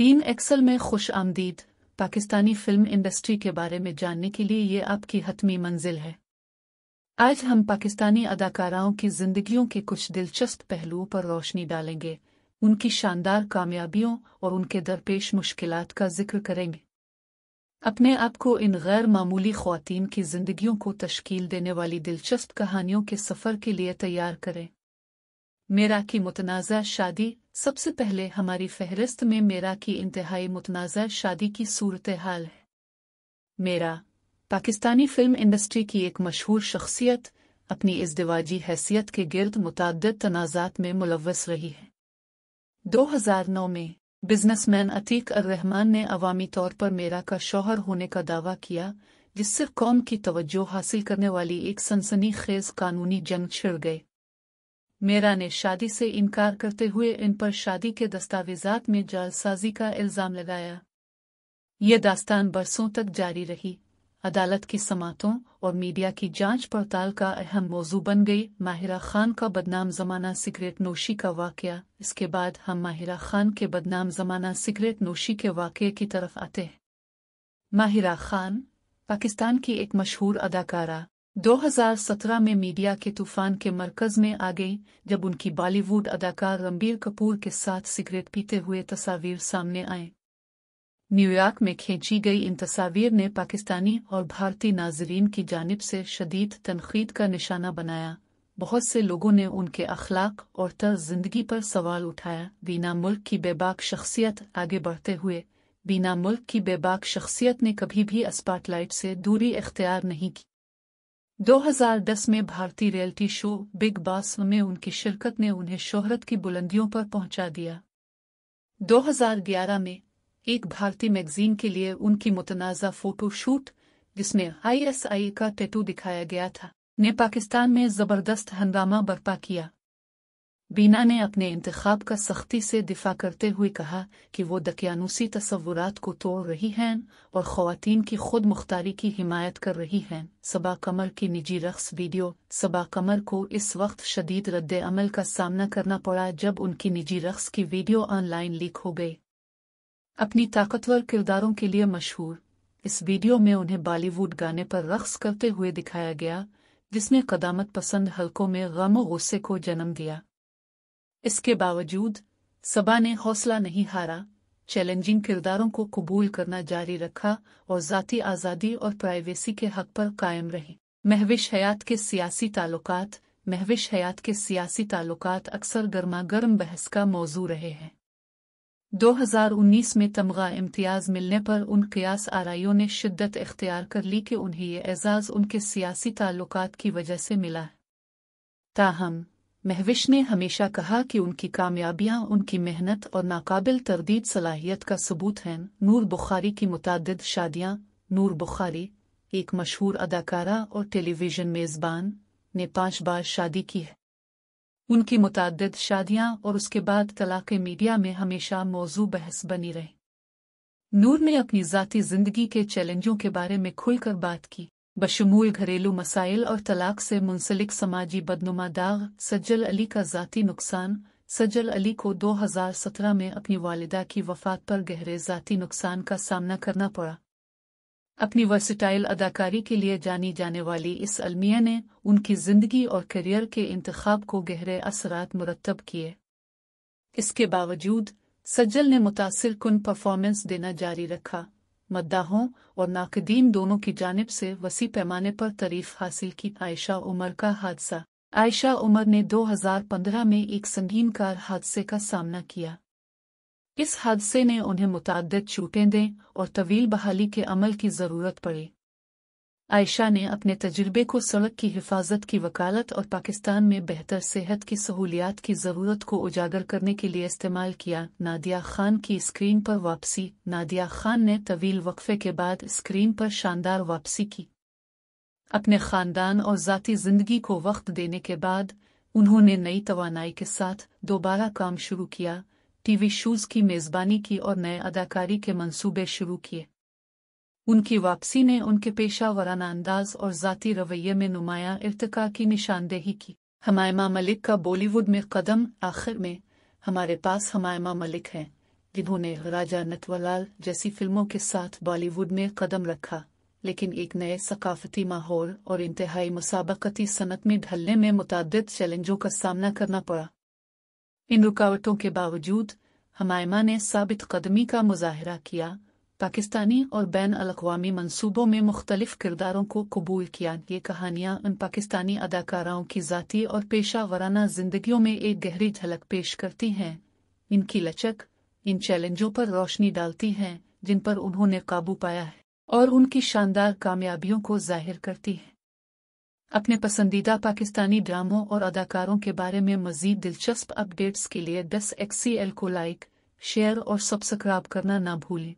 team axle में खुश आमदीद पाकिस्तानी फिल्म इंडस्ट्री के बारे में जानने के लिए ये आपकी हतमी मंजिल है आज हम पाकिस्तानी अदाकाराओं की जिंदगियों के कुछ दिलचस्प पहलुओं पर रोशनी डालेंगे उनकी शानदार कामयाबियों और उनके दरपेश मुश्किल का जिक्र करेंगे अपने आप को इन गैर मामूली खुवान की जिंदगियों को तश्कील देने वाली दिलचस्प कहानियों के सफ़र के लिए तैयार करें मेरा की मुतनाज़ा शादी सबसे पहले हमारी फहरिस्त में मेरा की इंतहाई मुतनाज़ा शादी की सूरत हाल है मेरा पाकिस्तानी फिल्म इंडस्ट्री की एक मशहूर शख्सियत अपनी इस दिवाजी हैसियत के गिर्द मुतद तनाज़ात में मुलवस रही है 2009 में बिजनेसमैन अतीक अर रहमान ने अवामी तौर पर मेरा का शौहर होने का दावा किया जिससे कौम की तवज्जो हासिल करने वाली एक सनसनी खेज कानूनी जंग छिड़ गई मेरा ने शादी से इनकार करते हुए इन पर शादी के दस्तावेजात में जालसाजी का इल्ज़ाम लगाया ये दास्तान बरसों तक जारी रही अदालत की समातों और मीडिया की जांच पड़ताल का अहम मौजू बन गई माहिरा खान का बदनाम जमाना सिगरेट नोशी का वाकया इसके बाद हम माहिरा खान के बदनाम जमाना सिगरेट नोशी के वाक़े की तरफ आते हैं माहिरा खान पाकिस्तान की एक मशहूर अदाकारा 2017 में मीडिया के तूफान के मरकज में आ गई जब उनकी बॉलीवुड अदाकार रणबीर कपूर के साथ सिगरेट पीते हुए तस्वीर सामने आए न्यूयॉर्क में खींची गई इन तस्वीर ने पाकिस्तानी और भारतीय नाजरीन की जानब से शदीद तनकीद का निशाना बनाया बहुत से लोगों ने उनके अखलाक और तर्ज जिंदगी पर सवाल उठाया बिना मुल्क की बेबाक शख्सियत आगे बढ़ते हुए बिना मुल्क की बेबाक शख्सियत ने कभी भी स्पॉटलाइट से दूरी इख्तियार नहीं की 2010 में भारतीय रियलिटी शो बिग बॉस में उनकी शिरकत ने उन्हें शोहरत की बुलंदियों पर पहुंचा दिया 2011 में एक भारतीय मैगजीन के लिए उनकी मुतनाज़ा फोटो शूट जिसमें आईएसआई का टैटू दिखाया गया था ने पाकिस्तान में जबरदस्त हंगामा बर्पा किया बीना ने अपने इंतखाब का सख्ती से दिफा करते हुए कहा कि वो दकियानूसी तस्वुरात को तोड़ रही हैं और ख़वातीन की खुद मुख्तारी की हिमायत कर रही हैं सबा कमर की निजी रक्स वीडियो सबा कमर को इस वक्त शदीद रद्द अमल का सामना करना पड़ा जब उनकी निजी रक्स की वीडियो ऑनलाइन लीक हो गई अपनी ताकतवर किरदारों के लिए मशहूर इस वीडियो में उन्हें बॉलीवुड गाने पर रक्स करते हुए दिखाया गया जिसने कदामत पसंद हल्कों में गम गुस्से को जन्म दिया इसके बावजूद सबा ने हौसला नहीं हारा चैलेंजिंग किरदारों को कबूल करना जारी रखा और ज़ाती आज़ादी और प्राइवेसी के हक पर कायम रहे महविश हयात के सियासी ताल्लुकात महविश हयात के सियासी ताल्लुकात अक्सर गर्मा गर्म बहस का मौजू रहे हैं 2019 में तमगा इम्तियाज मिलने पर उन कयास आरइयों ने शिद्दत इख्तियार कर ली कि उन्हें ये एजाज़ उनके सियासी ताल्लुकात की वजह से मिला है ताहम महविश ने हमेशा कहा कि उनकी कामयाबियां उनकी मेहनत और नाकाबिल तरदीद सलाहियत का सबूत हैं नूर बुखारी की मुतद शादियां नूर बुखारी एक मशहूर अदाकारा और टेलीविज़न मेज़बान ने पांच बार शादी की है उनकी मुतद शादियां और उसके बाद तलाक मीडिया में हमेशा मौजू बहस बनी रही नूर ने अपनी ज़ाती ज़िंदगी के चैलेंजों के बारे में खुलकर बात की बशमूल घरेलू मसाइल और तलाक से मुंसलिक समाजी बदनुमा दाग सज्जल अली का ज़ाती नुकसान सज्जल अली को 2017 में अपनी वालिदा की वफात पर गहरे ज़ाती नुकसान का सामना करना पड़ा अपनी वर्सिटाइल अदाकारी के लिए जानी जाने वाली इस अलमिया ने उनकी ज़िंदगी और करियर के इंतखब को गहरे असरात मुरतब किए इसके बावजूद सज्जल ने मुतासर कन परफॉर्मेंस देना जारी रखा मद्दाहों और नाकदीन दोनों की जानब से वसी पैमाने पर तारीफ हासिल की आयशा उमर का हादसा आयशा उमर ने 2015 में एक संगीन कार हादसे का सामना किया इस हादसे ने उन्हें मुतद छूटें दें और तवील बहाली के अमल की ज़रूरत पड़ी आयशा ने अपने तजुर्बे को सड़क की हिफाजत की वकालत और पाकिस्तान में बेहतर सेहत की सहूलियात की ज़रूरत को उजागर करने के लिए इस्तेमाल किया नादिया खान की स्क्रीन पर वापसी नादिया खान ने तवील वक्फे के बाद स्क्रीन पर शानदार वापसी की अपने ख़ानदान और ज़ाती ज़िंदगी को वक्त देने के बाद उन्होंने नई तोानाई के साथ दोबारा काम शुरू किया टीवी शोज़ की मेज़बानी की और नए अदाकारी के मंसूबे शुरू किए उनकी वापसी ने उनके पेशा वराना अंदाज और ज़ाती रवैये में नुमाया इरतका की निशानदेही की हमायमा मलिक का बॉलीवुड में कदम आखिर में हमारे पास हमायमा मलिक है जिन्होंने राजा नतवालाल जैसी फिल्मों के साथ बॉलीवुड में कदम रखा लेकिन एक नए सकाफती माहौल और इंतहाई मुसाबकती सनत में ढलने में मुतद चैलेंजों का सामना करना पड़ा इन रुकावटों के बावजूद हमायमा ने साबित कदमी का मुजाहरा किया पाकिस्तानी और बैन अवी मनसूबों में मुख्तलिफ किरदारों को कबूल किया ये कहानियाँ उन पाकिस्तानी अदाकाराओं की ज़ाती और पेशा वाराना जिंदगी में एक गहरी झलक पेश करती हैं इनकी लचक इन चैलेंजों पर रोशनी डालती हैं जिन पर उन्होंने काबू पाया है और उनकी शानदार कामयाबियों को जाहिर करती हैं अपने पसंदीदा पाकिस्तानी ड्रामों और अदाकारों के बारे में मजीद दिलचस्प अपडेट्स के लिए दस एक्सी एल को लाइक शेयर और सब्सक्राइब करना ना भूलें